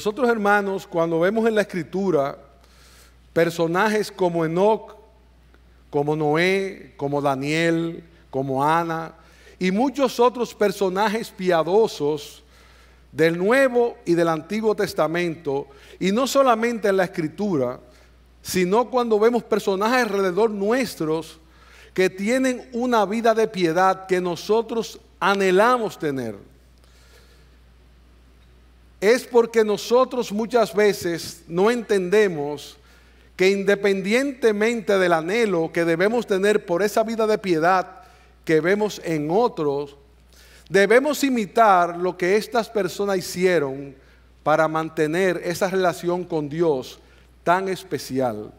Nosotros hermanos, cuando vemos en la escritura personajes como Enoch, como Noé, como Daniel, como Ana y muchos otros personajes piadosos del Nuevo y del Antiguo Testamento, y no solamente en la escritura, sino cuando vemos personajes alrededor nuestros que tienen una vida de piedad que nosotros anhelamos tener es porque nosotros muchas veces no entendemos que independientemente del anhelo que debemos tener por esa vida de piedad que vemos en otros, debemos imitar lo que estas personas hicieron para mantener esa relación con Dios tan especial.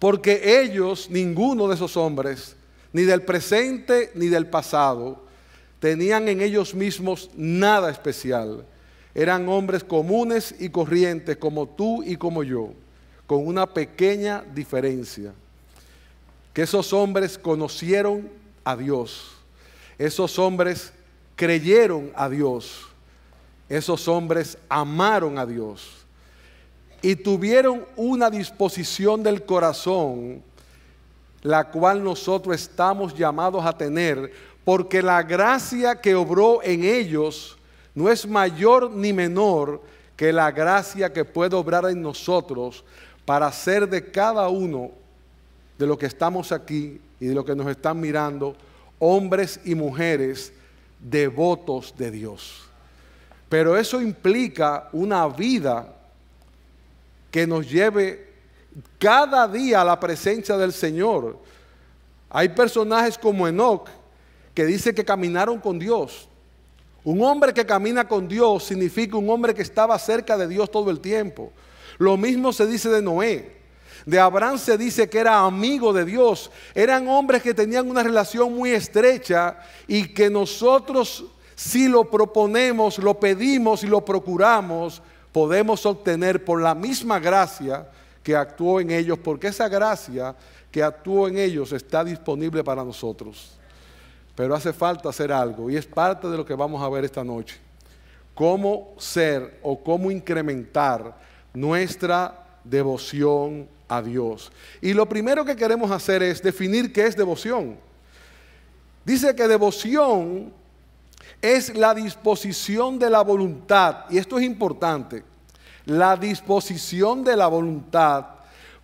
Porque ellos, ninguno de esos hombres, ni del presente ni del pasado, tenían en ellos mismos nada especial eran hombres comunes y corrientes como tú y como yo, con una pequeña diferencia, que esos hombres conocieron a Dios, esos hombres creyeron a Dios, esos hombres amaron a Dios y tuvieron una disposición del corazón la cual nosotros estamos llamados a tener, porque la gracia que obró en ellos, no es mayor ni menor que la gracia que puede obrar en nosotros para hacer de cada uno de los que estamos aquí y de los que nos están mirando, hombres y mujeres devotos de Dios. Pero eso implica una vida que nos lleve cada día a la presencia del Señor. Hay personajes como Enoch que dice que caminaron con Dios un hombre que camina con Dios significa un hombre que estaba cerca de Dios todo el tiempo. Lo mismo se dice de Noé. De Abraham se dice que era amigo de Dios. Eran hombres que tenían una relación muy estrecha y que nosotros si lo proponemos, lo pedimos y lo procuramos, podemos obtener por la misma gracia que actuó en ellos, porque esa gracia que actuó en ellos está disponible para nosotros pero hace falta hacer algo y es parte de lo que vamos a ver esta noche. Cómo ser o cómo incrementar nuestra devoción a Dios. Y lo primero que queremos hacer es definir qué es devoción. Dice que devoción es la disposición de la voluntad, y esto es importante, la disposición de la voluntad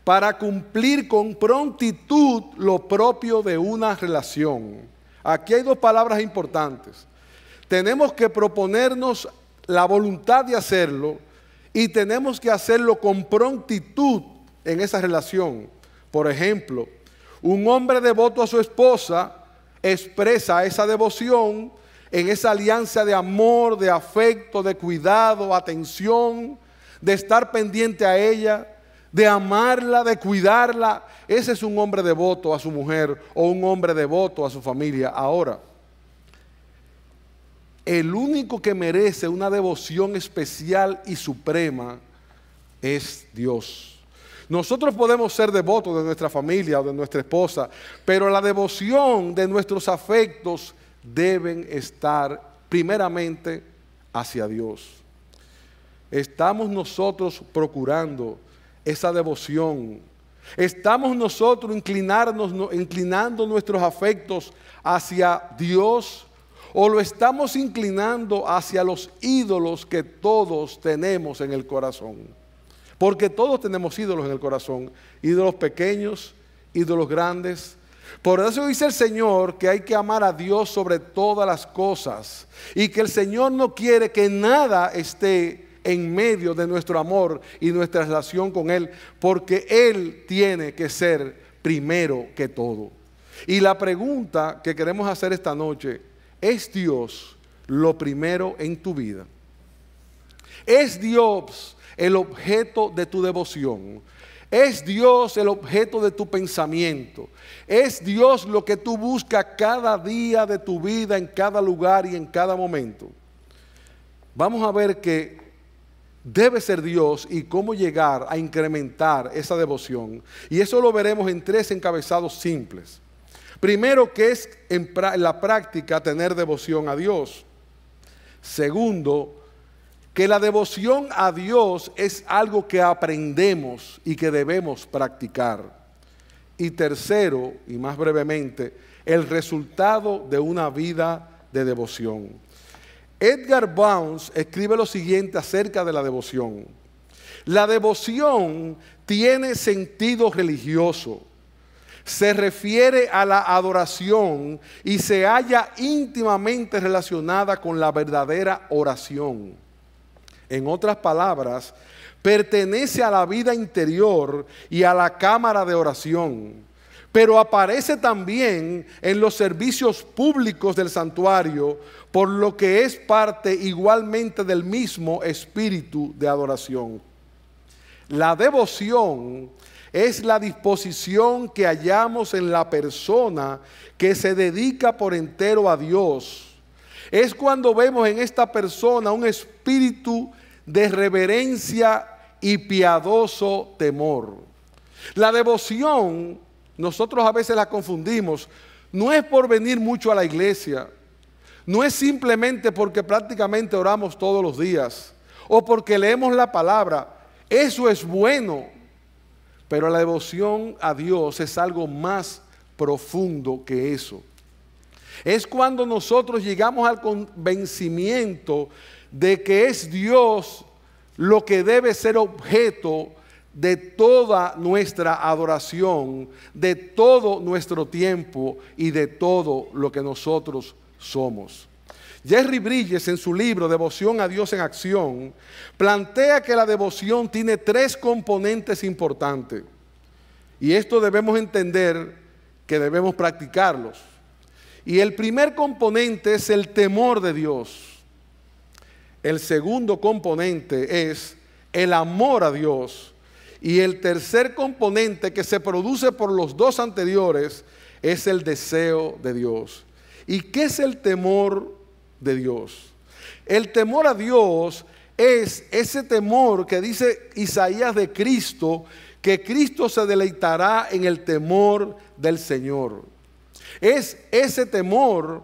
para cumplir con prontitud lo propio de una relación. Aquí hay dos palabras importantes. Tenemos que proponernos la voluntad de hacerlo y tenemos que hacerlo con prontitud en esa relación. Por ejemplo, un hombre devoto a su esposa expresa esa devoción en esa alianza de amor, de afecto, de cuidado, atención, de estar pendiente a ella, de amarla, de cuidarla. Ese es un hombre devoto a su mujer o un hombre devoto a su familia. Ahora, el único que merece una devoción especial y suprema es Dios. Nosotros podemos ser devotos de nuestra familia o de nuestra esposa, pero la devoción de nuestros afectos deben estar primeramente hacia Dios. Estamos nosotros procurando esa devoción? ¿Estamos nosotros inclinando nuestros afectos hacia Dios o lo estamos inclinando hacia los ídolos que todos tenemos en el corazón? Porque todos tenemos ídolos en el corazón, ídolos pequeños, ídolos grandes, por eso dice el Señor que hay que amar a Dios sobre todas las cosas y que el Señor no quiere que nada esté en medio de nuestro amor y nuestra relación con Él, porque Él tiene que ser primero que todo. Y la pregunta que queremos hacer esta noche, ¿es Dios lo primero en tu vida? ¿Es Dios el objeto de tu devoción? ¿Es Dios el objeto de tu pensamiento? ¿Es Dios lo que tú buscas cada día de tu vida, en cada lugar y en cada momento? Vamos a ver que debe ser Dios y cómo llegar a incrementar esa devoción. Y eso lo veremos en tres encabezados simples. Primero, que es en la práctica tener devoción a Dios. Segundo, que la devoción a Dios es algo que aprendemos y que debemos practicar. Y tercero, y más brevemente, el resultado de una vida de devoción. Edgar Bounds escribe lo siguiente acerca de la devoción. La devoción tiene sentido religioso. Se refiere a la adoración y se halla íntimamente relacionada con la verdadera oración. En otras palabras, pertenece a la vida interior y a la cámara de oración pero aparece también en los servicios públicos del santuario, por lo que es parte igualmente del mismo espíritu de adoración. La devoción es la disposición que hallamos en la persona que se dedica por entero a Dios. Es cuando vemos en esta persona un espíritu de reverencia y piadoso temor. La devoción nosotros a veces la confundimos. No es por venir mucho a la iglesia. No es simplemente porque prácticamente oramos todos los días o porque leemos la palabra. Eso es bueno. Pero la devoción a Dios es algo más profundo que eso. Es cuando nosotros llegamos al convencimiento de que es Dios lo que debe ser objeto de toda nuestra adoración, de todo nuestro tiempo y de todo lo que nosotros somos. Jerry Bridges en su libro Devoción a Dios en Acción plantea que la devoción tiene tres componentes importantes y esto debemos entender que debemos practicarlos. Y el primer componente es el temor de Dios. El segundo componente es el amor a Dios. Y el tercer componente que se produce por los dos anteriores es el deseo de Dios. ¿Y qué es el temor de Dios? El temor a Dios es ese temor que dice Isaías de Cristo, que Cristo se deleitará en el temor del Señor. Es ese temor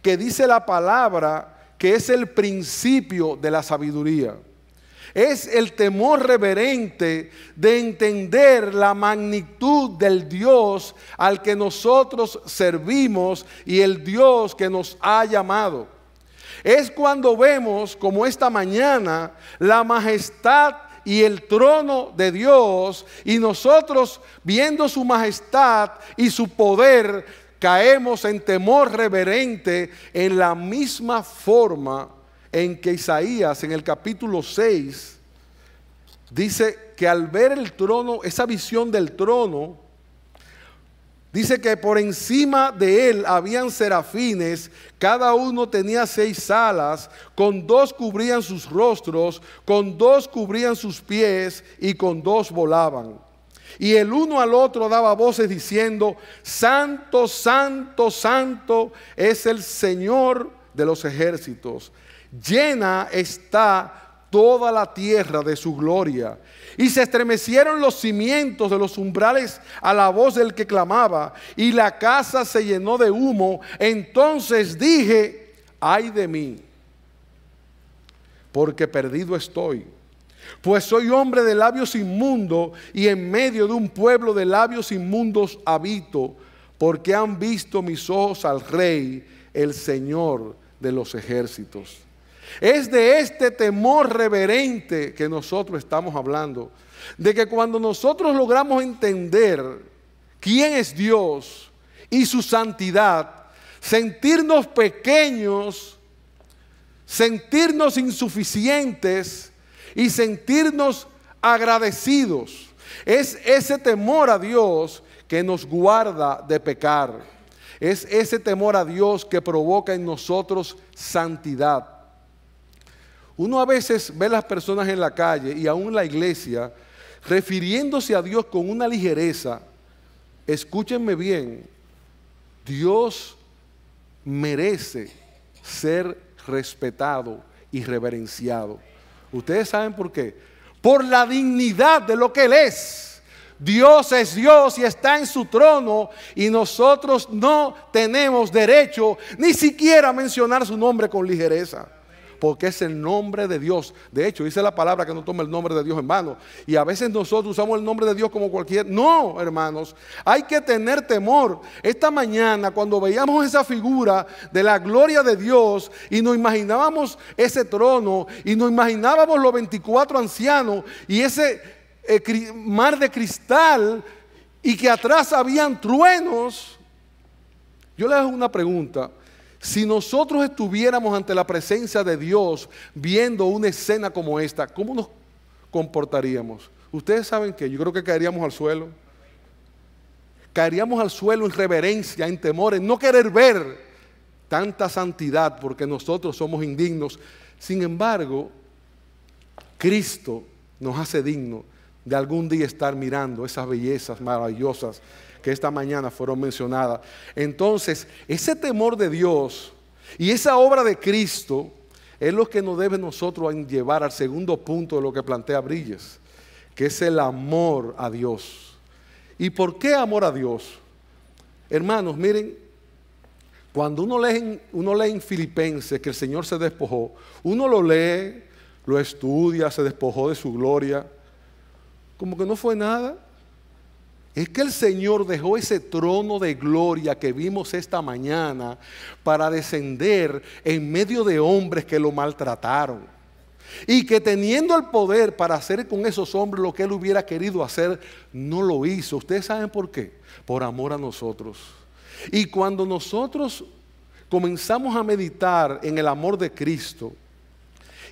que dice la palabra que es el principio de la sabiduría es el temor reverente de entender la magnitud del Dios al que nosotros servimos y el Dios que nos ha llamado. Es cuando vemos, como esta mañana, la majestad y el trono de Dios y nosotros viendo su majestad y su poder, caemos en temor reverente en la misma forma en que Isaías en el capítulo 6 dice que al ver el trono, esa visión del trono, dice que por encima de él habían serafines, cada uno tenía seis alas, con dos cubrían sus rostros, con dos cubrían sus pies y con dos volaban. Y el uno al otro daba voces diciendo, Santo, Santo, Santo es el Señor de los ejércitos llena está toda la tierra de su gloria. Y se estremecieron los cimientos de los umbrales a la voz del que clamaba, y la casa se llenó de humo. Entonces dije, ay de mí, porque perdido estoy. Pues soy hombre de labios inmundos y en medio de un pueblo de labios inmundos habito, porque han visto mis ojos al Rey, el Señor de los ejércitos. Es de este temor reverente que nosotros estamos hablando. De que cuando nosotros logramos entender quién es Dios y su santidad, sentirnos pequeños, sentirnos insuficientes y sentirnos agradecidos. Es ese temor a Dios que nos guarda de pecar. Es ese temor a Dios que provoca en nosotros santidad. Uno a veces ve a las personas en la calle y aún en la iglesia refiriéndose a Dios con una ligereza. Escúchenme bien, Dios merece ser respetado y reverenciado. Ustedes saben por qué. Por la dignidad de lo que Él es. Dios es Dios y está en su trono y nosotros no tenemos derecho ni siquiera a mencionar su nombre con ligereza porque es el nombre de Dios. De hecho, dice la palabra que no toma el nombre de Dios en vano. Y a veces nosotros usamos el nombre de Dios como cualquier... No, hermanos, hay que tener temor. Esta mañana, cuando veíamos esa figura de la gloria de Dios y nos imaginábamos ese trono y nos imaginábamos los 24 ancianos y ese eh, mar de cristal y que atrás habían truenos, yo les hago una pregunta. Si nosotros estuviéramos ante la presencia de Dios viendo una escena como esta, ¿cómo nos comportaríamos? Ustedes saben que yo creo que caeríamos al suelo. Caeríamos al suelo en reverencia, en temor, en no querer ver tanta santidad porque nosotros somos indignos. Sin embargo, Cristo nos hace dignos de algún día estar mirando esas bellezas maravillosas que esta mañana fueron mencionadas. Entonces, ese temor de Dios y esa obra de Cristo es lo que nos debe nosotros llevar al segundo punto de lo que plantea Brilles, que es el amor a Dios. ¿Y por qué amor a Dios? Hermanos, miren, cuando uno lee, uno lee en Filipenses que el Señor se despojó, uno lo lee, lo estudia, se despojó de su gloria, como que no fue nada. Es que el Señor dejó ese trono de gloria que vimos esta mañana para descender en medio de hombres que lo maltrataron. Y que teniendo el poder para hacer con esos hombres lo que él hubiera querido hacer, no lo hizo. Ustedes saben por qué. Por amor a nosotros. Y cuando nosotros comenzamos a meditar en el amor de Cristo,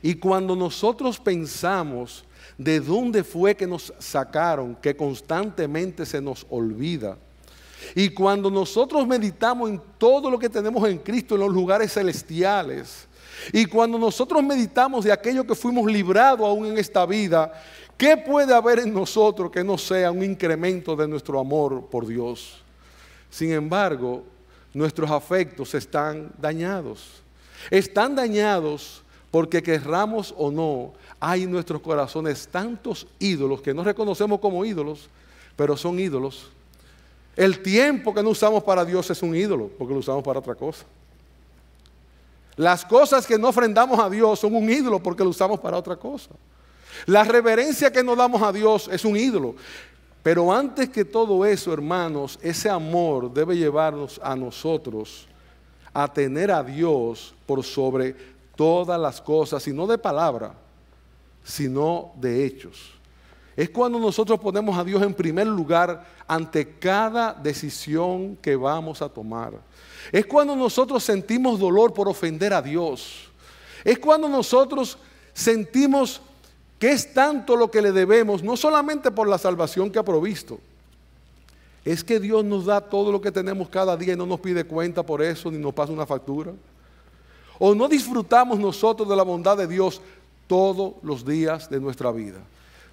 y cuando nosotros pensamos de dónde fue que nos sacaron, que constantemente se nos olvida. Y cuando nosotros meditamos en todo lo que tenemos en Cristo, en los lugares celestiales, y cuando nosotros meditamos de aquello que fuimos librados aún en esta vida, ¿qué puede haber en nosotros que no sea un incremento de nuestro amor por Dios? Sin embargo, nuestros afectos están dañados. Están dañados porque querramos o no, hay en nuestros corazones tantos ídolos que no reconocemos como ídolos, pero son ídolos. El tiempo que no usamos para Dios es un ídolo, porque lo usamos para otra cosa. Las cosas que no ofrendamos a Dios son un ídolo porque lo usamos para otra cosa. La reverencia que no damos a Dios es un ídolo. Pero antes que todo eso, hermanos, ese amor debe llevarnos a nosotros a tener a Dios por sobre todas las cosas, y no de palabra, sino de hechos. Es cuando nosotros ponemos a Dios en primer lugar ante cada decisión que vamos a tomar. Es cuando nosotros sentimos dolor por ofender a Dios. Es cuando nosotros sentimos que es tanto lo que le debemos, no solamente por la salvación que ha provisto. Es que Dios nos da todo lo que tenemos cada día y no nos pide cuenta por eso, ni nos pasa una factura. ¿O no disfrutamos nosotros de la bondad de Dios todos los días de nuestra vida?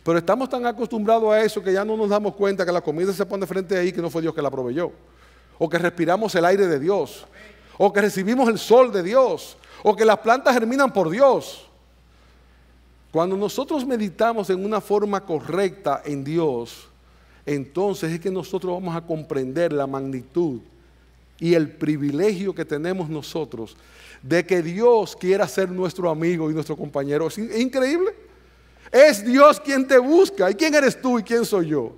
Pero estamos tan acostumbrados a eso que ya no nos damos cuenta que la comida se pone frente ahí que no fue Dios que la proveyó. O que respiramos el aire de Dios. O que recibimos el sol de Dios. O que las plantas germinan por Dios. Cuando nosotros meditamos en una forma correcta en Dios, entonces es que nosotros vamos a comprender la magnitud y el privilegio que tenemos nosotros de que Dios quiera ser nuestro amigo y nuestro compañero. Es increíble. Es Dios quien te busca. ¿Y quién eres tú y quién soy yo?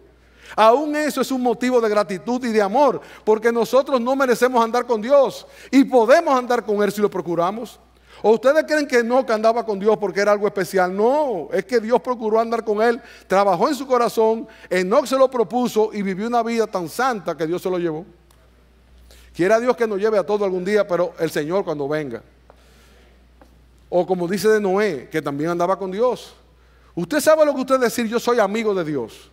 Aún eso es un motivo de gratitud y de amor, porque nosotros no merecemos andar con Dios y podemos andar con Él si lo procuramos. ¿O ustedes creen que no, andaba con Dios porque era algo especial? No, es que Dios procuró andar con él, trabajó en su corazón, Enoch se lo propuso y vivió una vida tan santa que Dios se lo llevó. Quiera Dios que nos lleve a todo algún día, pero el Señor cuando venga. O como dice de Noé, que también andaba con Dios. Usted sabe lo que usted decir, yo soy amigo de Dios.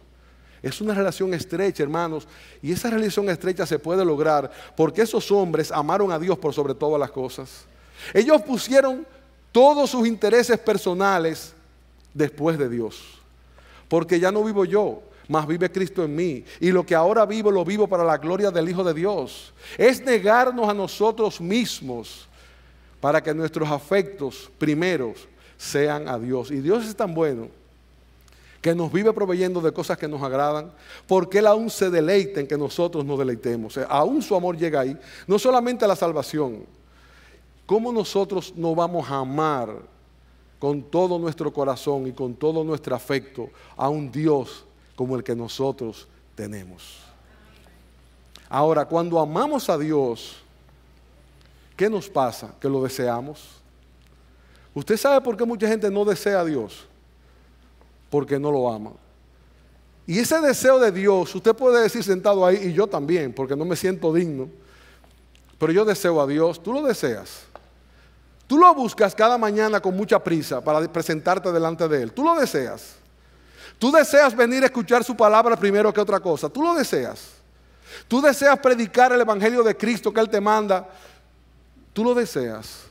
Es una relación estrecha, hermanos. Y esa relación estrecha se puede lograr porque esos hombres amaron a Dios por sobre todas las cosas. Ellos pusieron todos sus intereses personales después de Dios. Porque ya no vivo yo, más vive Cristo en mí. Y lo que ahora vivo, lo vivo para la gloria del Hijo de Dios. Es negarnos a nosotros mismos para que nuestros afectos primeros sean a Dios. Y Dios es tan bueno que nos vive proveyendo de cosas que nos agradan, porque Él aún se deleita en que nosotros nos deleitemos. Aún su amor llega ahí, no solamente a la salvación. ¿Cómo nosotros no vamos a amar con todo nuestro corazón y con todo nuestro afecto a un Dios como el que nosotros tenemos. Ahora, cuando amamos a Dios, ¿qué nos pasa? Que lo deseamos. ¿Usted sabe por qué mucha gente no desea a Dios? Porque no lo ama. Y ese deseo de Dios, usted puede decir sentado ahí, y yo también, porque no me siento digno, pero yo deseo a Dios, tú lo deseas. Tú lo buscas cada mañana con mucha prisa para presentarte delante de Él, tú lo deseas. Tú deseas venir a escuchar su palabra primero que otra cosa. Tú lo deseas. Tú deseas predicar el Evangelio de Cristo que Él te manda. Tú lo deseas.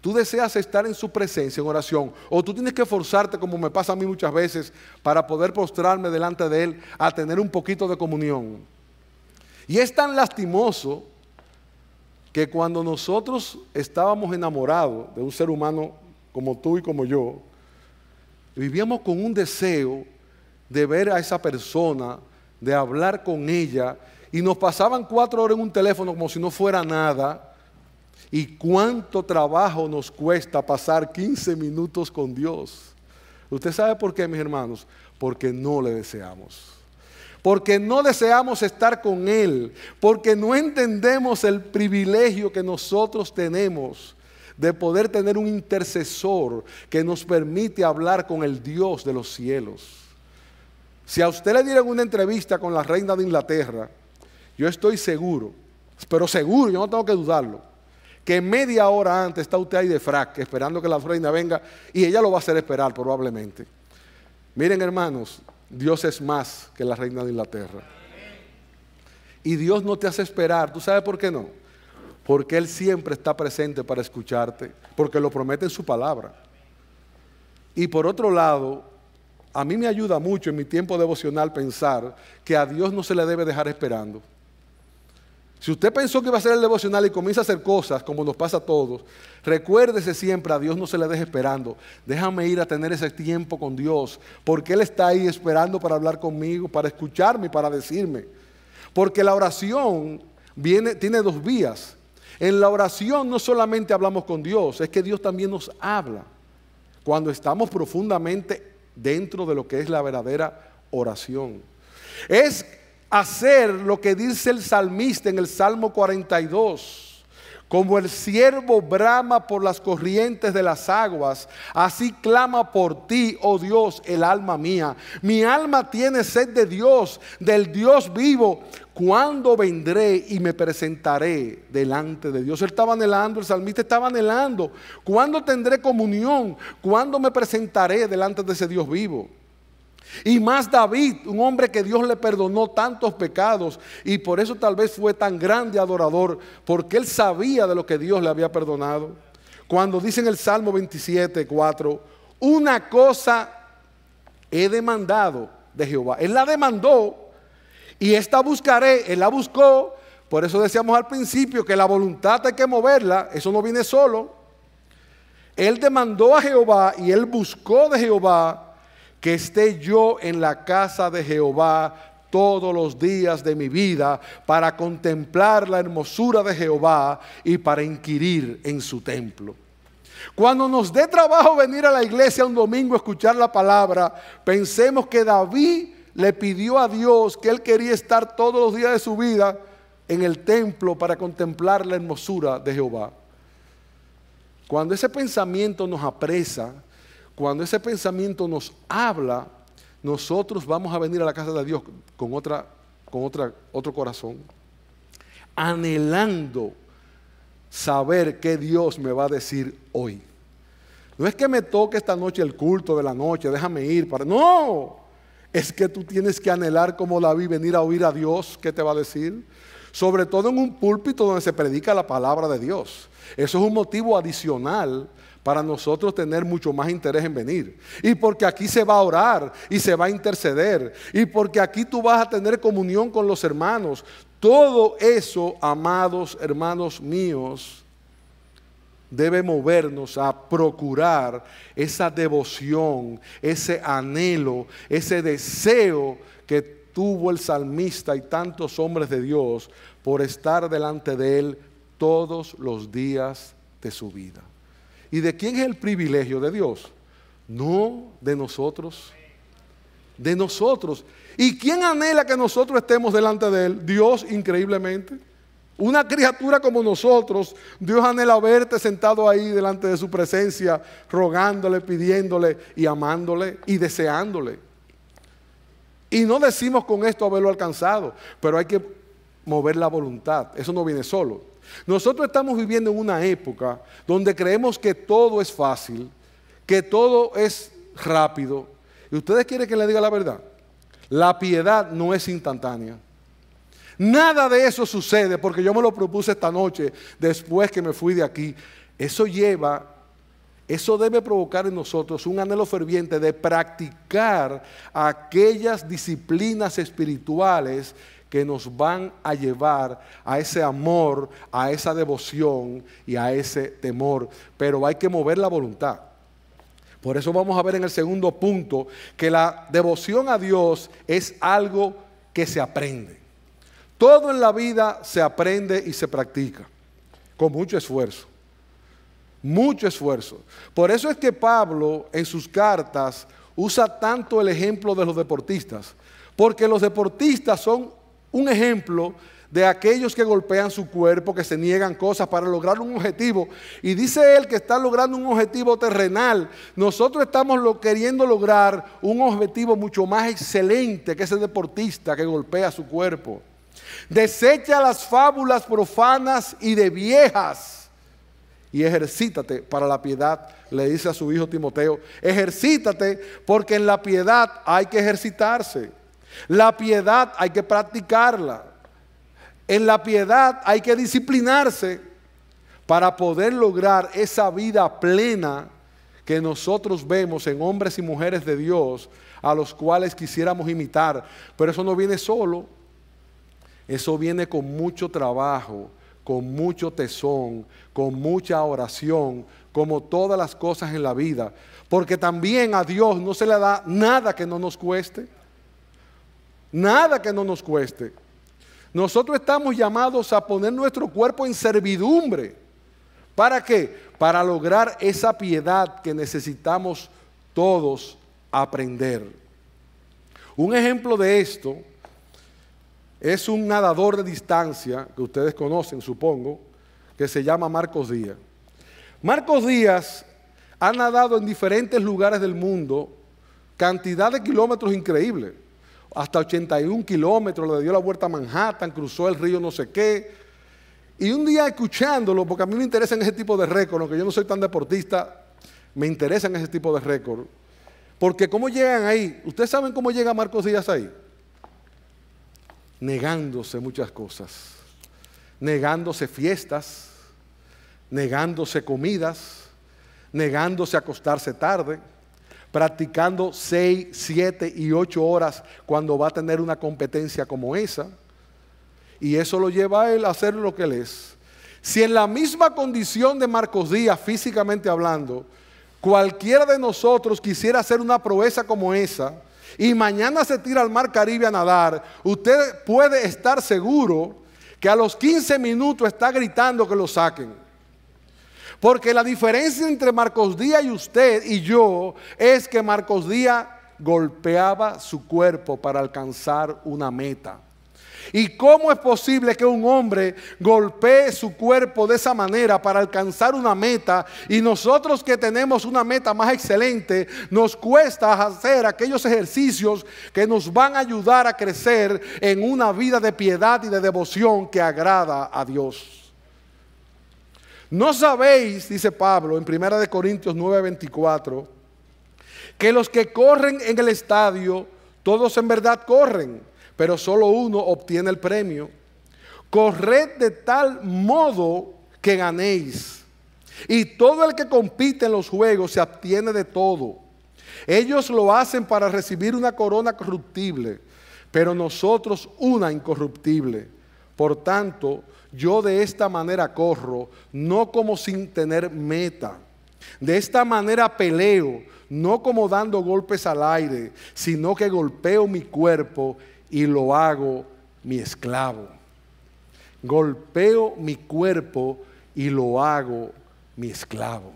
Tú deseas estar en su presencia en oración. O tú tienes que forzarte, como me pasa a mí muchas veces, para poder postrarme delante de Él a tener un poquito de comunión. Y es tan lastimoso que cuando nosotros estábamos enamorados de un ser humano como tú y como yo, vivíamos con un deseo de ver a esa persona, de hablar con ella, y nos pasaban cuatro horas en un teléfono como si no fuera nada. ¿Y cuánto trabajo nos cuesta pasar 15 minutos con Dios? ¿Usted sabe por qué, mis hermanos? Porque no le deseamos. Porque no deseamos estar con Él. Porque no entendemos el privilegio que nosotros tenemos de poder tener un intercesor que nos permite hablar con el Dios de los cielos. Si a usted le dieran una entrevista con la reina de Inglaterra, yo estoy seguro, pero seguro, yo no tengo que dudarlo, que media hora antes está usted ahí de frac, esperando que la reina venga, y ella lo va a hacer esperar probablemente. Miren hermanos, Dios es más que la reina de Inglaterra. Y Dios no te hace esperar, ¿tú sabes por qué no? Porque Él siempre está presente para escucharte, porque lo promete en su palabra. Y por otro lado, a mí me ayuda mucho en mi tiempo devocional pensar que a Dios no se le debe dejar esperando. Si usted pensó que iba a ser el devocional y comienza a hacer cosas como nos pasa a todos, recuérdese siempre, a Dios no se le deje esperando. Déjame ir a tener ese tiempo con Dios, porque Él está ahí esperando para hablar conmigo, para escucharme, para decirme. Porque la oración tiene dos vías. En la oración no solamente hablamos con Dios, es que Dios también nos habla. Cuando estamos profundamente dentro de lo que es la verdadera oración. Es hacer lo que dice el salmista en el Salmo 42. Como el siervo brama por las corrientes de las aguas, así clama por ti, oh Dios, el alma mía. Mi alma tiene sed de Dios, del Dios vivo. ¿Cuándo vendré y me presentaré delante de Dios? Él estaba anhelando, el salmista estaba anhelando. ¿Cuándo tendré comunión? ¿Cuándo me presentaré delante de ese Dios vivo? Y más David, un hombre que Dios le perdonó tantos pecados y por eso tal vez fue tan grande adorador, porque él sabía de lo que Dios le había perdonado. Cuando dice en el Salmo 27, 4, una cosa he demandado de Jehová. Él la demandó y esta buscaré, él la buscó. Por eso decíamos al principio que la voluntad hay que moverla, eso no viene solo. Él demandó a Jehová y él buscó de Jehová que esté yo en la casa de Jehová todos los días de mi vida para contemplar la hermosura de Jehová y para inquirir en su templo. Cuando nos dé trabajo venir a la iglesia un domingo a escuchar la palabra, pensemos que David le pidió a Dios que él quería estar todos los días de su vida en el templo para contemplar la hermosura de Jehová. Cuando ese pensamiento nos apresa, cuando ese pensamiento nos habla, nosotros vamos a venir a la casa de Dios con, otra, con otra, otro corazón, anhelando saber qué Dios me va a decir hoy. No es que me toque esta noche el culto de la noche, déjame ir para... No, es que tú tienes que anhelar como vi venir a oír a Dios, qué te va a decir sobre todo en un púlpito donde se predica la palabra de Dios. Eso es un motivo adicional para nosotros tener mucho más interés en venir. Y porque aquí se va a orar y se va a interceder. Y porque aquí tú vas a tener comunión con los hermanos. Todo eso, amados hermanos míos, debe movernos a procurar esa devoción, ese anhelo, ese deseo que tuvo el salmista y tantos hombres de Dios por estar delante de él todos los días de su vida. ¿Y de quién es el privilegio de Dios? No de nosotros. De nosotros. ¿Y quién anhela que nosotros estemos delante de Él? Dios increíblemente. Una criatura como nosotros, Dios anhela verte sentado ahí delante de su presencia, rogándole, pidiéndole y amándole y deseándole. Y no decimos con esto haberlo alcanzado, pero hay que mover la voluntad. Eso no viene solo. Nosotros estamos viviendo en una época donde creemos que todo es fácil, que todo es rápido. Y ustedes quieren que le diga la verdad. La piedad no es instantánea. Nada de eso sucede porque yo me lo propuse esta noche después que me fui de aquí. Eso lleva eso debe provocar en nosotros un anhelo ferviente de practicar aquellas disciplinas espirituales que nos van a llevar a ese amor, a esa devoción y a ese temor. Pero hay que mover la voluntad. Por eso vamos a ver en el segundo punto que la devoción a Dios es algo que se aprende. Todo en la vida se aprende y se practica con mucho esfuerzo mucho esfuerzo. Por eso es que Pablo en sus cartas usa tanto el ejemplo de los deportistas, porque los deportistas son un ejemplo de aquellos que golpean su cuerpo, que se niegan cosas para lograr un objetivo. Y dice él que está logrando un objetivo terrenal. Nosotros estamos queriendo lograr un objetivo mucho más excelente que ese deportista que golpea su cuerpo. Desecha las fábulas profanas y de viejas y ejercítate para la piedad, le dice a su hijo Timoteo, ejercítate porque en la piedad hay que ejercitarse, la piedad hay que practicarla, en la piedad hay que disciplinarse para poder lograr esa vida plena que nosotros vemos en hombres y mujeres de Dios a los cuales quisiéramos imitar. Pero eso no viene solo, eso viene con mucho trabajo, con mucho tesón, con mucha oración, como todas las cosas en la vida. Porque también a Dios no se le da nada que no nos cueste. Nada que no nos cueste. Nosotros estamos llamados a poner nuestro cuerpo en servidumbre. ¿Para qué? Para lograr esa piedad que necesitamos todos aprender. Un ejemplo de esto es un nadador de distancia, que ustedes conocen, supongo, que se llama Marcos Díaz. Marcos Díaz ha nadado en diferentes lugares del mundo cantidad de kilómetros increíbles. Hasta 81 kilómetros, le dio la vuelta a Manhattan, cruzó el río no sé qué. Y un día escuchándolo, porque a mí me interesan ese tipo de récords, aunque yo no soy tan deportista, me interesan ese tipo de récord, Porque cómo llegan ahí, ustedes saben cómo llega Marcos Díaz ahí. Negándose muchas cosas, negándose fiestas, negándose comidas, negándose a acostarse tarde, practicando 6, 7 y 8 horas cuando va a tener una competencia como esa. Y eso lo lleva a él a hacer lo que él es. Si en la misma condición de Marcos Díaz, físicamente hablando, cualquiera de nosotros quisiera hacer una proeza como esa, y mañana se tira al mar Caribe a nadar, usted puede estar seguro que a los 15 minutos está gritando que lo saquen. Porque la diferencia entre Marcos Díaz y usted y yo es que Marcos Díaz golpeaba su cuerpo para alcanzar una meta. ¿Y cómo es posible que un hombre golpee su cuerpo de esa manera para alcanzar una meta y nosotros que tenemos una meta más excelente nos cuesta hacer aquellos ejercicios que nos van a ayudar a crecer en una vida de piedad y de devoción que agrada a Dios? No sabéis, dice Pablo en 1 Corintios 9:24, que los que corren en el estadio, todos en verdad corren, pero solo uno obtiene el premio. Corred de tal modo que ganéis. Y todo el que compite en los juegos se obtiene de todo. Ellos lo hacen para recibir una corona corruptible, pero nosotros una incorruptible. Por tanto, yo de esta manera corro, no como sin tener meta. De esta manera peleo, no como dando golpes al aire, sino que golpeo mi cuerpo y lo hago mi esclavo. Golpeo mi cuerpo y lo hago mi esclavo.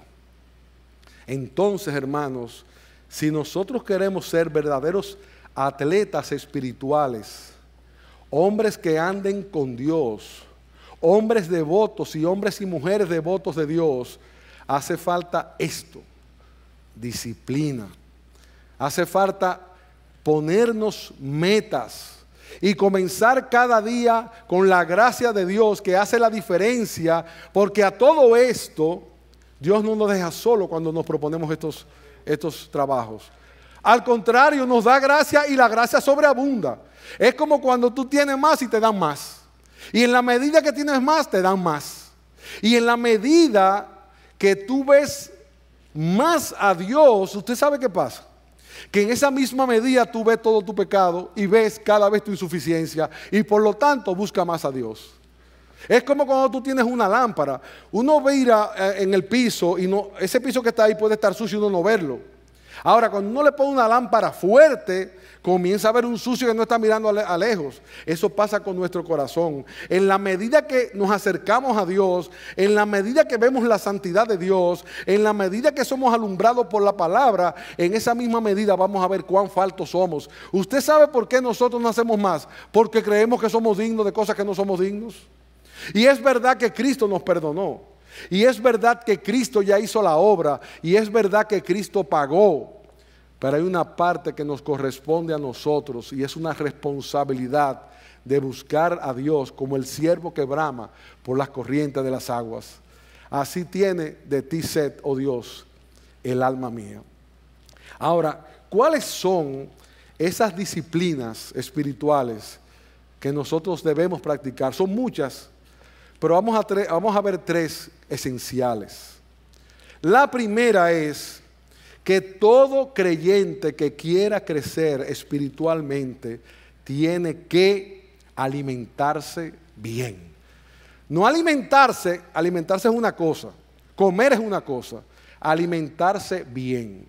Entonces, hermanos, si nosotros queremos ser verdaderos atletas espirituales, hombres que anden con Dios, hombres devotos y hombres y mujeres devotos de Dios, hace falta esto, disciplina. Hace falta ponernos metas y comenzar cada día con la gracia de Dios que hace la diferencia, porque a todo esto Dios no nos deja solo cuando nos proponemos estos, estos trabajos. Al contrario, nos da gracia y la gracia sobreabunda. Es como cuando tú tienes más y te dan más. Y en la medida que tienes más, te dan más. Y en la medida que tú ves más a Dios, usted sabe qué pasa. Que en esa misma medida tú ves todo tu pecado y ves cada vez tu insuficiencia y por lo tanto busca más a Dios. Es como cuando tú tienes una lámpara. Uno mira eh, en el piso y no, ese piso que está ahí puede estar sucio y uno no verlo. Ahora, cuando uno le pone una lámpara fuerte, comienza a ver un sucio que no está mirando a lejos. Eso pasa con nuestro corazón. En la medida que nos acercamos a Dios, en la medida que vemos la santidad de Dios, en la medida que somos alumbrados por la palabra, en esa misma medida vamos a ver cuán faltos somos. ¿Usted sabe por qué nosotros no hacemos más? Porque creemos que somos dignos de cosas que no somos dignos. Y es verdad que Cristo nos perdonó. Y es verdad que Cristo ya hizo la obra y es verdad que Cristo pagó, pero hay una parte que nos corresponde a nosotros y es una responsabilidad de buscar a Dios como el siervo que brama por las corrientes de las aguas. Así tiene de ti sed, oh Dios, el alma mía. Ahora, ¿cuáles son esas disciplinas espirituales que nosotros debemos practicar? Son muchas, pero vamos a, vamos a ver tres esenciales. La primera es que todo creyente que quiera crecer espiritualmente tiene que alimentarse bien. No alimentarse, alimentarse es una cosa, comer es una cosa, alimentarse bien.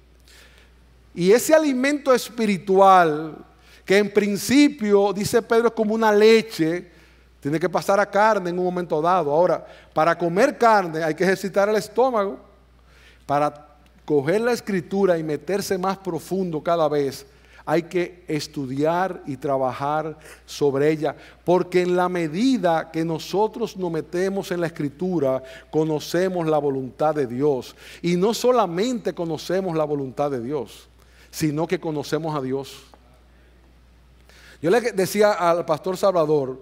Y ese alimento espiritual, que en principio, dice Pedro, es como una leche tiene que pasar a carne en un momento dado. Ahora, para comer carne hay que ejercitar el estómago. Para coger la escritura y meterse más profundo cada vez, hay que estudiar y trabajar sobre ella, porque en la medida que nosotros nos metemos en la escritura, conocemos la voluntad de Dios. Y no solamente conocemos la voluntad de Dios, sino que conocemos a Dios. Yo le decía al pastor Salvador,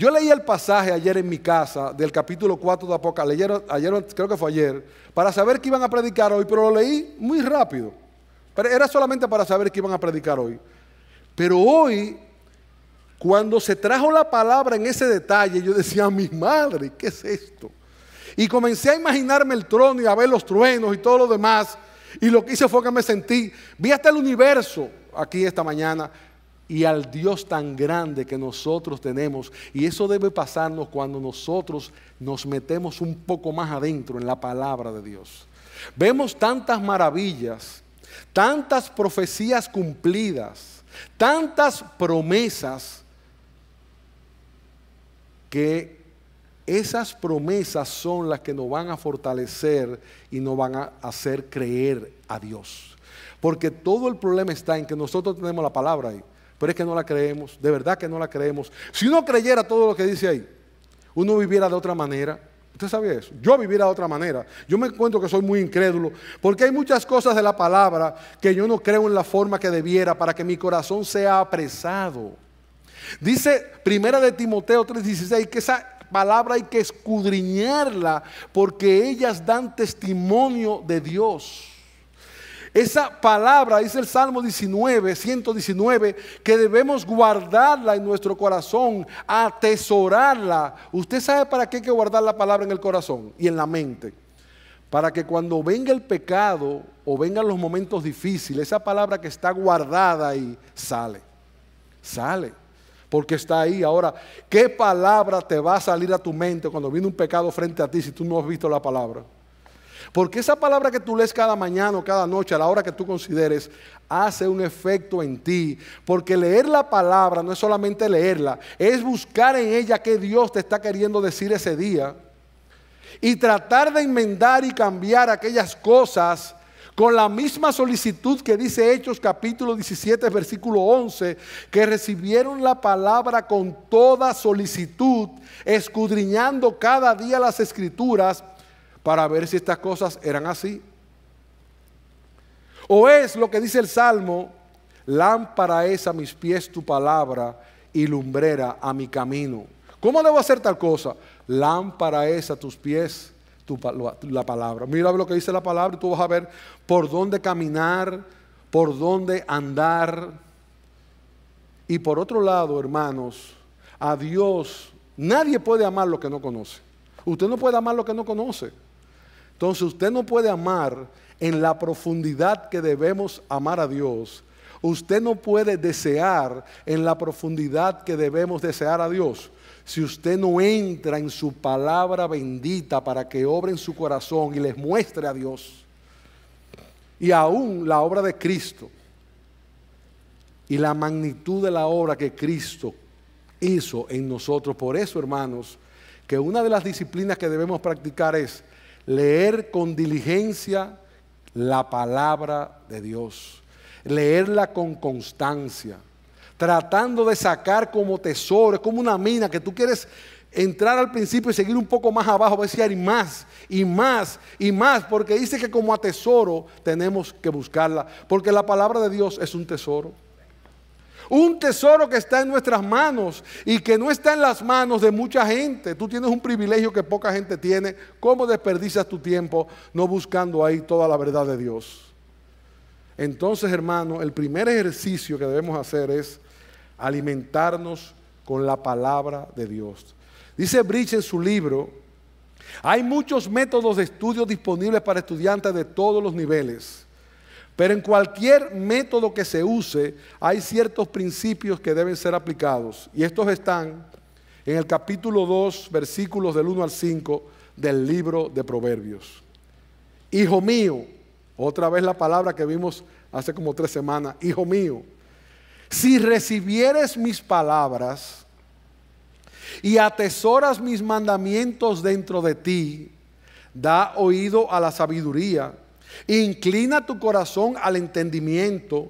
yo leí el pasaje ayer en mi casa del capítulo 4 de Apocalipsis, ayer, ayer, creo que fue ayer, para saber que iban a predicar hoy, pero lo leí muy rápido. era solamente para saber que iban a predicar hoy. Pero hoy, cuando se trajo la palabra en ese detalle, yo decía, mi madre, ¿qué es esto? Y comencé a imaginarme el trono y a ver los truenos y todo lo demás. Y lo que hice fue que me sentí, vi hasta el universo aquí esta mañana, y al Dios tan grande que nosotros tenemos. Y eso debe pasarnos cuando nosotros nos metemos un poco más adentro en la palabra de Dios. Vemos tantas maravillas, tantas profecías cumplidas, tantas promesas, que esas promesas son las que nos van a fortalecer y nos van a hacer creer a Dios. Porque todo el problema está en que nosotros tenemos la palabra ahí pero es que no la creemos, de verdad que no la creemos. Si uno creyera todo lo que dice ahí, uno viviera de otra manera. ¿Usted sabe eso? Yo viviera de otra manera. Yo me encuentro que soy muy incrédulo, porque hay muchas cosas de la palabra que yo no creo en la forma que debiera para que mi corazón sea apresado. Dice Primera de Timoteo 3:16 que esa palabra hay que escudriñarla porque ellas dan testimonio de Dios. Esa palabra, dice el Salmo 19, 119, que debemos guardarla en nuestro corazón, atesorarla. Usted sabe para qué hay que guardar la palabra en el corazón y en la mente. Para que cuando venga el pecado o vengan los momentos difíciles, esa palabra que está guardada ahí sale. Sale porque está ahí. Ahora, ¿qué palabra te va a salir a tu mente cuando viene un pecado frente a ti si tú no has visto la palabra? Porque esa palabra que tú lees cada mañana o cada noche, a la hora que tú consideres, hace un efecto en ti. Porque leer la palabra no es solamente leerla, es buscar en ella qué Dios te está queriendo decir ese día. Y tratar de enmendar y cambiar aquellas cosas con la misma solicitud que dice Hechos capítulo 17, versículo 11, que recibieron la palabra con toda solicitud, escudriñando cada día las escrituras para ver si estas cosas eran así. O es lo que dice el Salmo, lámpara es a mis pies tu palabra y lumbrera a mi camino. ¿Cómo debo hacer tal cosa? Lámpara es a tus pies tu, la palabra. Mira lo que dice la palabra y tú vas a ver por dónde caminar, por dónde andar. Y por otro lado, hermanos, a Dios nadie puede amar lo que no conoce. Usted no puede amar lo que no conoce. Entonces usted no puede amar en la profundidad que debemos amar a Dios. Usted no puede desear en la profundidad que debemos desear a Dios. Si usted no entra en su palabra bendita para que obre en su corazón y les muestre a Dios. Y aún la obra de Cristo y la magnitud de la obra que Cristo hizo en nosotros. Por eso, hermanos, que una de las disciplinas que debemos practicar es leer con diligencia la palabra de Dios, leerla con constancia, tratando de sacar como tesoro, como una mina que tú quieres entrar al principio y seguir un poco más abajo, ver si hay más y más y más, porque dice que como a tesoro tenemos que buscarla, porque la palabra de Dios es un tesoro. Un tesoro que está en nuestras manos y que no está en las manos de mucha gente. Tú tienes un privilegio que poca gente tiene. ¿Cómo desperdicias tu tiempo no buscando ahí toda la verdad de Dios? Entonces, hermano, el primer ejercicio que debemos hacer es alimentarnos con la palabra de Dios. Dice Bridge en su libro, hay muchos métodos de estudio disponibles para estudiantes de todos los niveles. Pero en cualquier método que se use, hay ciertos principios que deben ser aplicados. Y estos están en el capítulo 2, versículos del 1 al 5 del libro de Proverbios. Hijo mío, otra vez la palabra que vimos hace como tres semanas, hijo mío, si recibieres mis palabras y atesoras mis mandamientos dentro de ti, da oído a la sabiduría Inclina tu corazón al entendimiento,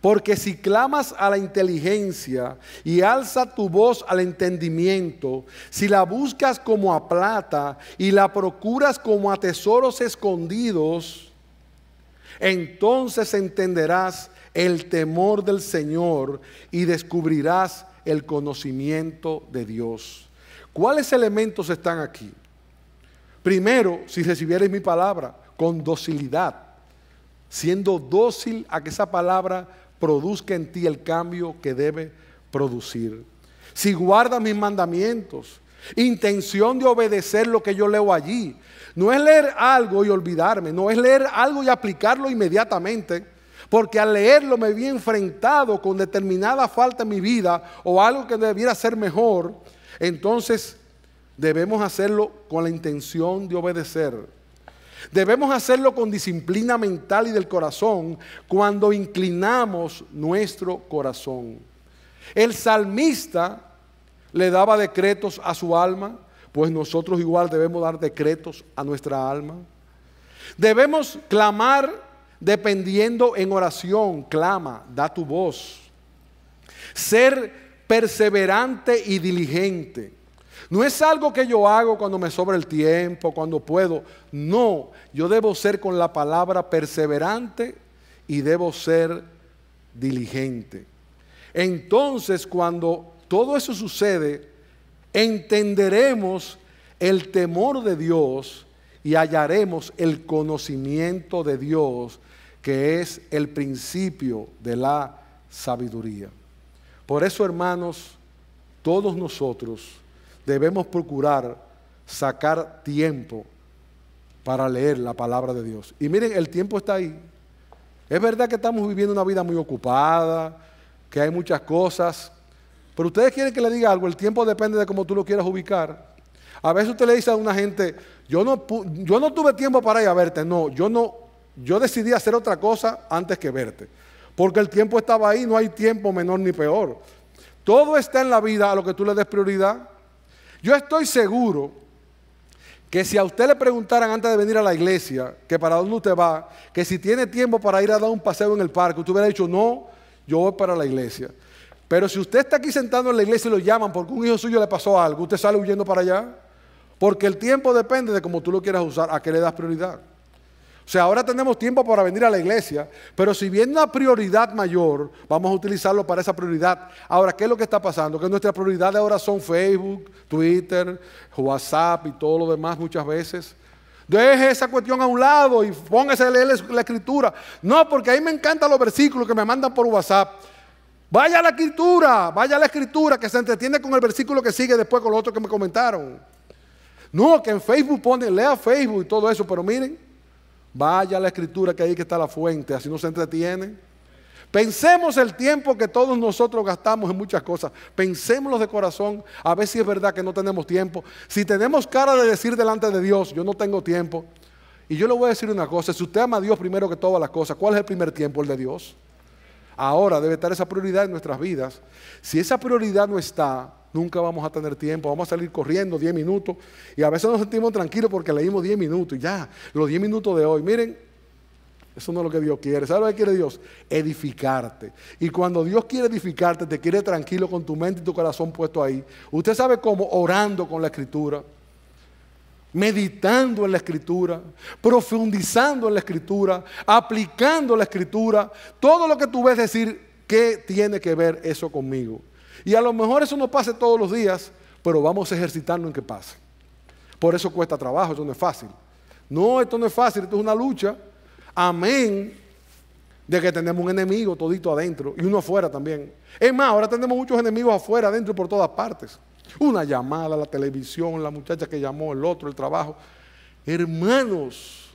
porque si clamas a la inteligencia y alza tu voz al entendimiento, si la buscas como a plata y la procuras como a tesoros escondidos, entonces entenderás el temor del Señor y descubrirás el conocimiento de Dios. ¿Cuáles elementos están aquí? Primero, si recibieres mi palabra, con docilidad, siendo dócil a que esa palabra produzca en ti el cambio que debe producir. Si guardas mis mandamientos, intención de obedecer lo que yo leo allí, no es leer algo y olvidarme, no es leer algo y aplicarlo inmediatamente, porque al leerlo me vi enfrentado con determinada falta en mi vida o algo que debiera ser mejor, entonces debemos hacerlo con la intención de obedecer. Debemos hacerlo con disciplina mental y del corazón cuando inclinamos nuestro corazón. El salmista le daba decretos a su alma, pues nosotros igual debemos dar decretos a nuestra alma. Debemos clamar dependiendo en oración, clama, da tu voz. Ser perseverante y diligente. No es algo que yo hago cuando me sobra el tiempo, cuando puedo. No, yo debo ser con la palabra perseverante y debo ser diligente. Entonces, cuando todo eso sucede, entenderemos el temor de Dios y hallaremos el conocimiento de Dios, que es el principio de la sabiduría. Por eso, hermanos, todos nosotros, debemos procurar sacar tiempo para leer la palabra de Dios. Y miren, el tiempo está ahí. Es verdad que estamos viviendo una vida muy ocupada, que hay muchas cosas, pero ustedes quieren que le diga algo, el tiempo depende de cómo tú lo quieras ubicar. A veces usted le dice a una gente, yo no, yo no tuve tiempo para ir a verte, no, yo no, yo decidí hacer otra cosa antes que verte, porque el tiempo estaba ahí, no hay tiempo menor ni peor. Todo está en la vida a lo que tú le des prioridad. Yo estoy seguro que si a usted le preguntaran antes de venir a la iglesia, que para dónde usted va, que si tiene tiempo para ir a dar un paseo en el parque, usted hubiera dicho, no, yo voy para la iglesia. Pero si usted está aquí sentado en la iglesia y lo llaman porque un hijo suyo le pasó algo, usted sale huyendo para allá, porque el tiempo depende de cómo tú lo quieras usar, a qué le das prioridad. O sea, ahora tenemos tiempo para venir a la iglesia, pero si bien una prioridad mayor, vamos a utilizarlo para esa prioridad. Ahora, ¿qué es lo que está pasando? Que nuestras prioridades ahora son Facebook, Twitter, WhatsApp y todo lo demás muchas veces. Deje esa cuestión a un lado y póngase a leer la escritura. No, porque ahí me encantan los versículos que me mandan por WhatsApp. Vaya a la escritura, vaya a la escritura que se entretiene con el versículo que sigue después con los otros que me comentaron. No, que en Facebook ponen, lea Facebook y todo eso, pero miren, Vaya la escritura que ahí que está la fuente, así no se entretiene. Pensemos el tiempo que todos nosotros gastamos en muchas cosas. Pensémoslo de corazón, a ver si es verdad que no tenemos tiempo. Si tenemos cara de decir delante de Dios, yo no tengo tiempo. Y yo le voy a decir una cosa, si usted ama a Dios primero que todas las cosas, ¿cuál es el primer tiempo? El de Dios. Ahora debe estar esa prioridad en nuestras vidas. Si esa prioridad no está, Nunca vamos a tener tiempo, vamos a salir corriendo 10 minutos y a veces nos sentimos tranquilos porque leímos 10 minutos y ya, los 10 minutos de hoy, miren, eso no es lo que Dios quiere. ¿Sabes lo que quiere Dios? Edificarte. Y cuando Dios quiere edificarte, te quiere tranquilo con tu mente y tu corazón puesto ahí. Usted sabe cómo orando con la escritura, meditando en la escritura, profundizando en la escritura, aplicando la escritura, todo lo que tú ves decir, ¿qué tiene que ver eso conmigo? Y a lo mejor eso no pase todos los días, pero vamos a ejercitarlo en que pase. Por eso cuesta trabajo, eso no es fácil. No, esto no es fácil, esto es una lucha. Amén de que tenemos un enemigo todito adentro y uno afuera también. Es más, ahora tenemos muchos enemigos afuera, adentro y por todas partes. Una llamada, la televisión, la muchacha que llamó, el otro, el trabajo. Hermanos,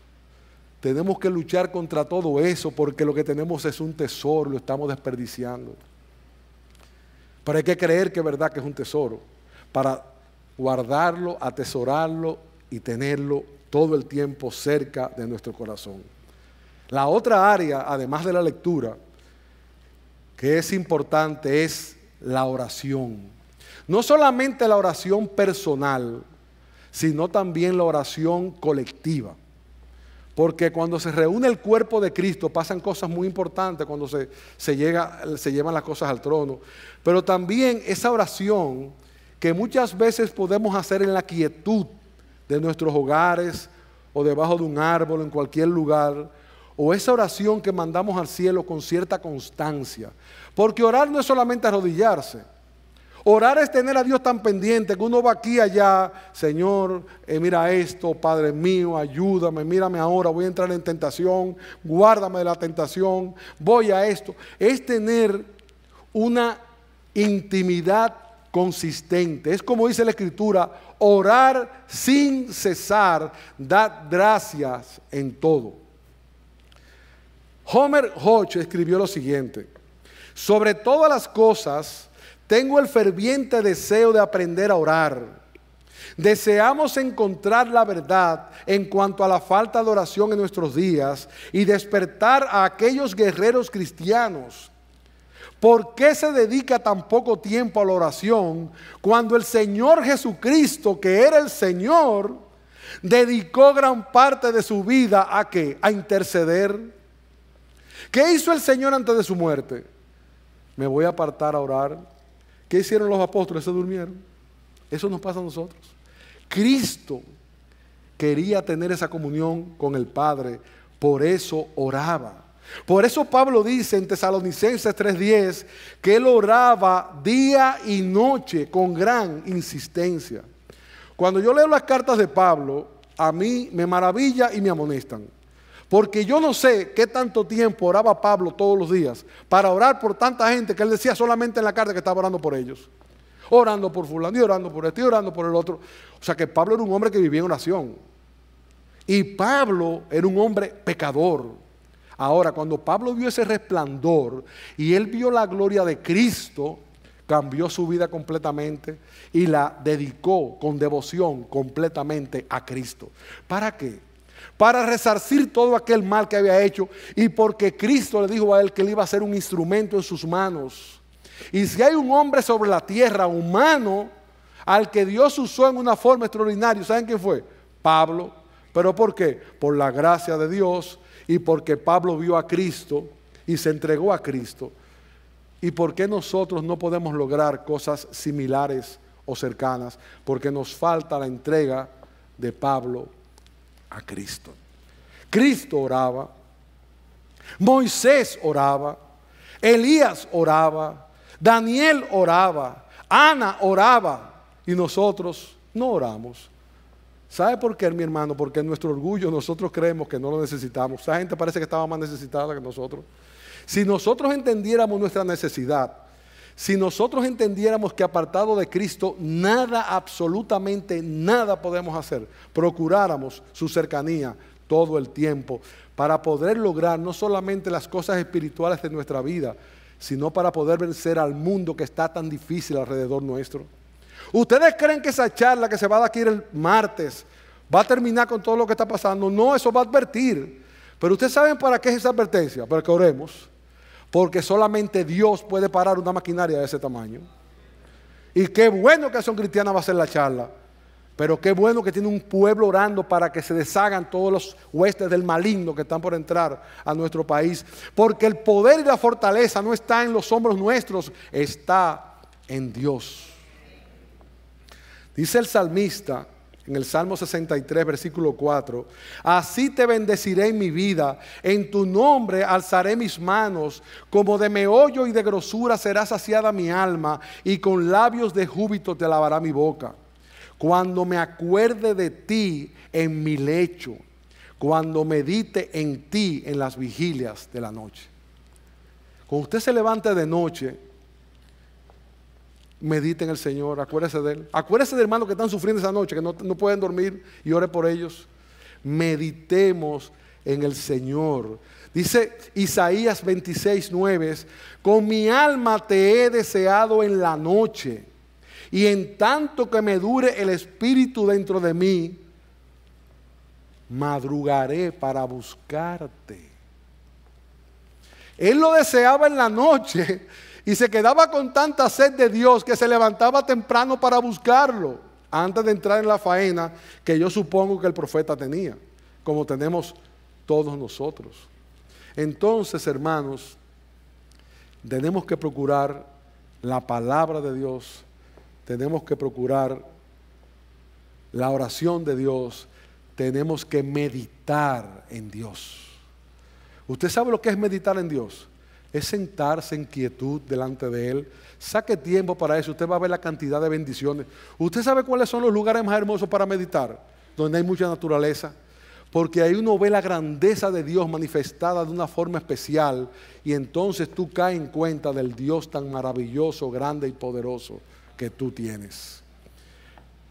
tenemos que luchar contra todo eso porque lo que tenemos es un tesoro, lo estamos desperdiciando. Pero hay que creer que es verdad que es un tesoro para guardarlo, atesorarlo y tenerlo todo el tiempo cerca de nuestro corazón. La otra área, además de la lectura, que es importante es la oración. No solamente la oración personal, sino también la oración colectiva. Porque cuando se reúne el cuerpo de Cristo pasan cosas muy importantes cuando se, se, llega, se llevan las cosas al trono. Pero también esa oración que muchas veces podemos hacer en la quietud de nuestros hogares o debajo de un árbol, en cualquier lugar, o esa oración que mandamos al cielo con cierta constancia. Porque orar no es solamente arrodillarse. Orar es tener a Dios tan pendiente que uno va aquí allá, Señor, eh, mira esto, Padre mío, ayúdame, mírame ahora, voy a entrar en tentación, guárdame de la tentación, voy a esto. Es tener una intimidad consistente. Es como dice la Escritura, orar sin cesar, dar gracias en todo. Homer Hodge escribió lo siguiente, sobre todas las cosas, tengo el ferviente deseo de aprender a orar. Deseamos encontrar la verdad en cuanto a la falta de oración en nuestros días y despertar a aquellos guerreros cristianos. ¿Por qué se dedica tan poco tiempo a la oración cuando el Señor Jesucristo, que era el Señor, dedicó gran parte de su vida a qué? A interceder. ¿Qué hizo el Señor antes de su muerte? Me voy a apartar a orar. ¿Qué hicieron los apóstoles? Se durmieron. Eso nos pasa a nosotros. Cristo quería tener esa comunión con el Padre, por eso oraba. Por eso Pablo dice en Tesalonicenses 3:10 que él oraba día y noche con gran insistencia. Cuando yo leo las cartas de Pablo, a mí me maravilla y me amonestan. Porque yo no sé qué tanto tiempo oraba Pablo todos los días para orar por tanta gente que él decía solamente en la carta que estaba orando por ellos. Orando por fulano y orando por este y orando por el otro. O sea que Pablo era un hombre que vivía en oración. Y Pablo era un hombre pecador. Ahora, cuando Pablo vio ese resplandor y él vio la gloria de Cristo, cambió su vida completamente y la dedicó con devoción completamente a Cristo. ¿Para qué? para resarcir todo aquel mal que había hecho y porque Cristo le dijo a él que él iba a ser un instrumento en sus manos. Y si hay un hombre sobre la tierra humano al que Dios usó en una forma extraordinaria, ¿saben quién fue? Pablo. ¿Pero por qué? Por la gracia de Dios y porque Pablo vio a Cristo y se entregó a Cristo. ¿Y por qué nosotros no podemos lograr cosas similares o cercanas? Porque nos falta la entrega de Pablo a Cristo. Cristo oraba, Moisés oraba, Elías oraba, Daniel oraba, Ana oraba y nosotros no oramos. ¿Sabe por qué, mi hermano? Porque en nuestro orgullo nosotros creemos que no lo necesitamos. Esa gente parece que estaba más necesitada que nosotros. Si nosotros entendiéramos nuestra necesidad, si nosotros entendiéramos que apartado de Cristo, nada, absolutamente nada podemos hacer, procuráramos su cercanía todo el tiempo para poder lograr no solamente las cosas espirituales de nuestra vida, sino para poder vencer al mundo que está tan difícil alrededor nuestro. ¿Ustedes creen que esa charla que se va a dar aquí el martes va a terminar con todo lo que está pasando? No, eso va a advertir. Pero ustedes saben para qué es esa advertencia, para que oremos porque solamente Dios puede parar una maquinaria de ese tamaño. Y qué bueno que son cristiana va a ser la charla. Pero qué bueno que tiene un pueblo orando para que se deshagan todos los huestes del maligno que están por entrar a nuestro país. Porque el poder y la fortaleza no está en los hombros nuestros, está en Dios. Dice el salmista, en el Salmo 63, versículo 4, así te bendeciré en mi vida, en tu nombre alzaré mis manos, como de meollo y de grosura será saciada mi alma, y con labios de júbito te lavará mi boca. Cuando me acuerde de ti en mi lecho, cuando medite en ti en las vigilias de la noche. Cuando usted se levante de noche, Medite en el Señor, acuérdese de Él. Acuérdese de hermanos que están sufriendo esa noche, que no, no pueden dormir y ore por ellos. Meditemos en el Señor. Dice Isaías 26, 9, con mi alma te he deseado en la noche, y en tanto que me dure el espíritu dentro de mí, madrugaré para buscarte. Él lo deseaba en la noche y se quedaba con tanta sed de Dios que se levantaba temprano para buscarlo antes de entrar en la faena que yo supongo que el profeta tenía, como tenemos todos nosotros. Entonces, hermanos, tenemos que procurar la palabra de Dios, tenemos que procurar la oración de Dios, tenemos que meditar en Dios. ¿Usted sabe lo que es meditar en Dios? es sentarse en quietud delante de Él. Saque tiempo para eso. Usted va a ver la cantidad de bendiciones. Usted sabe cuáles son los lugares más hermosos para meditar, donde hay mucha naturaleza. Porque ahí uno ve la grandeza de Dios manifestada de una forma especial y entonces tú caes en cuenta del Dios tan maravilloso, grande y poderoso que tú tienes.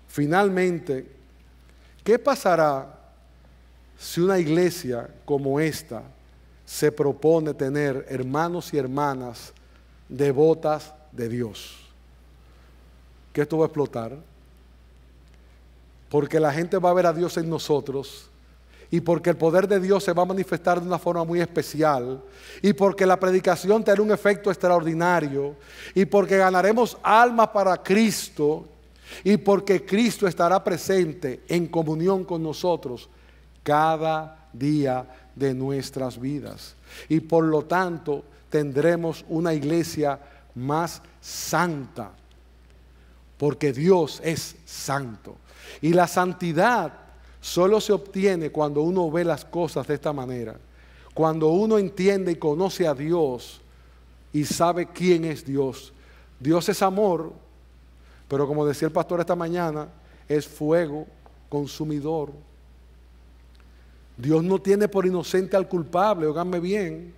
Finalmente, ¿qué pasará si una iglesia como esta se propone tener hermanos y hermanas devotas de Dios. ¿Qué esto va a explotar. Porque la gente va a ver a Dios en nosotros. Y porque el poder de Dios se va a manifestar de una forma muy especial. Y porque la predicación tendrá un efecto extraordinario. Y porque ganaremos almas para Cristo. Y porque Cristo estará presente en comunión con nosotros cada día de nuestras vidas. Y por lo tanto tendremos una iglesia más santa, porque Dios es santo. Y la santidad solo se obtiene cuando uno ve las cosas de esta manera, cuando uno entiende y conoce a Dios y sabe quién es Dios. Dios es amor, pero como decía el pastor esta mañana, es fuego consumidor. Dios no tiene por inocente al culpable, ógame bien.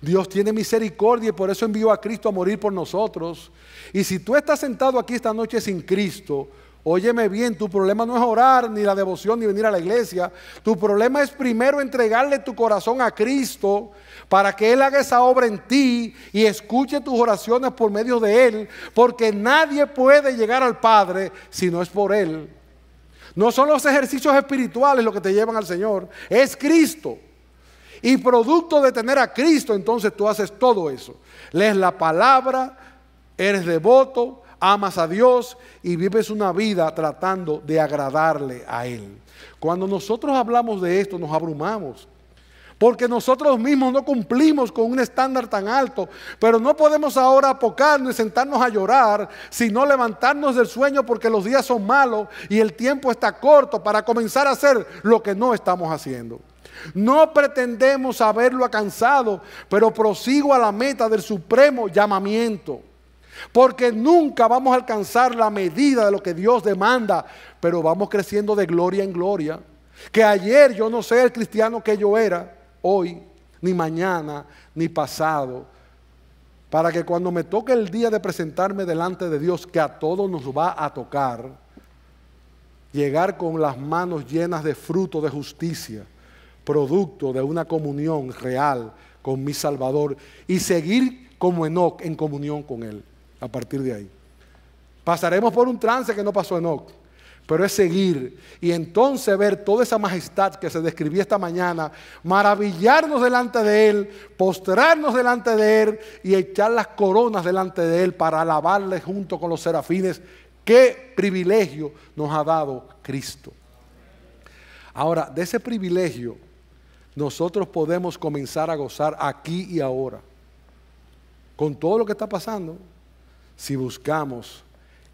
Dios tiene misericordia y por eso envió a Cristo a morir por nosotros. Y si tú estás sentado aquí esta noche sin Cristo, óyeme bien, tu problema no es orar, ni la devoción, ni venir a la iglesia. Tu problema es primero entregarle tu corazón a Cristo para que Él haga esa obra en ti y escuche tus oraciones por medio de Él, porque nadie puede llegar al Padre si no es por Él. No son los ejercicios espirituales lo que te llevan al Señor, es Cristo. Y producto de tener a Cristo, entonces tú haces todo eso. Lees la palabra, eres devoto, amas a Dios y vives una vida tratando de agradarle a Él. Cuando nosotros hablamos de esto, nos abrumamos porque nosotros mismos no cumplimos con un estándar tan alto, pero no podemos ahora apocarnos y sentarnos a llorar, sino levantarnos del sueño porque los días son malos y el tiempo está corto para comenzar a hacer lo que no estamos haciendo. No pretendemos haberlo alcanzado, pero prosigo a la meta del supremo llamamiento. Porque nunca vamos a alcanzar la medida de lo que Dios demanda, pero vamos creciendo de gloria en gloria. Que ayer yo no sé el cristiano que yo era, hoy, ni mañana, ni pasado, para que cuando me toque el día de presentarme delante de Dios, que a todos nos va a tocar, llegar con las manos llenas de fruto de justicia, producto de una comunión real con mi Salvador, y seguir como Enoch en comunión con Él a partir de ahí. Pasaremos por un trance que no pasó Enoch pero es seguir y entonces ver toda esa majestad que se describía esta mañana, maravillarnos delante de Él, postrarnos delante de Él y echar las coronas delante de Él para alabarle junto con los serafines. Qué privilegio nos ha dado Cristo. Ahora, de ese privilegio nosotros podemos comenzar a gozar aquí y ahora, con todo lo que está pasando, si buscamos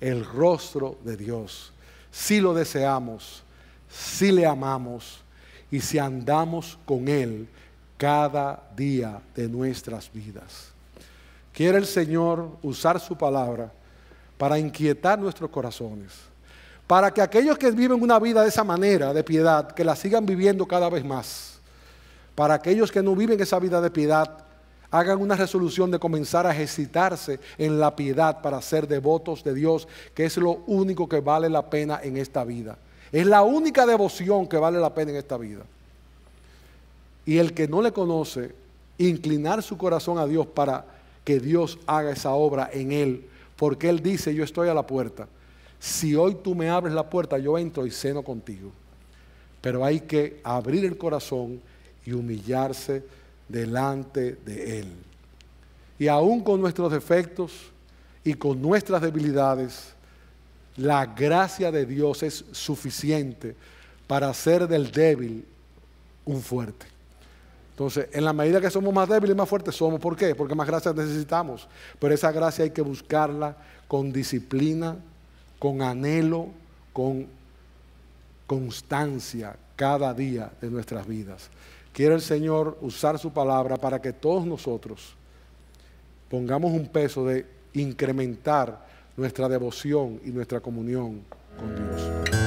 el rostro de Dios si lo deseamos, si le amamos y si andamos con Él cada día de nuestras vidas. Quiere el Señor usar su palabra para inquietar nuestros corazones, para que aquellos que viven una vida de esa manera, de piedad, que la sigan viviendo cada vez más, para aquellos que no viven esa vida de piedad, hagan una resolución de comenzar a ejercitarse en la piedad para ser devotos de Dios, que es lo único que vale la pena en esta vida. Es la única devoción que vale la pena en esta vida. Y el que no le conoce, inclinar su corazón a Dios para que Dios haga esa obra en él, porque él dice, yo estoy a la puerta. Si hoy tú me abres la puerta, yo entro y ceno contigo. Pero hay que abrir el corazón y humillarse delante de Él. Y aún con nuestros defectos y con nuestras debilidades, la gracia de Dios es suficiente para hacer del débil un fuerte. Entonces, en la medida que somos más débiles y más fuertes somos. ¿Por qué? Porque más gracias necesitamos. Pero esa gracia hay que buscarla con disciplina, con anhelo, con constancia cada día de nuestras vidas. Quiere el Señor usar su palabra para que todos nosotros pongamos un peso de incrementar nuestra devoción y nuestra comunión con Dios.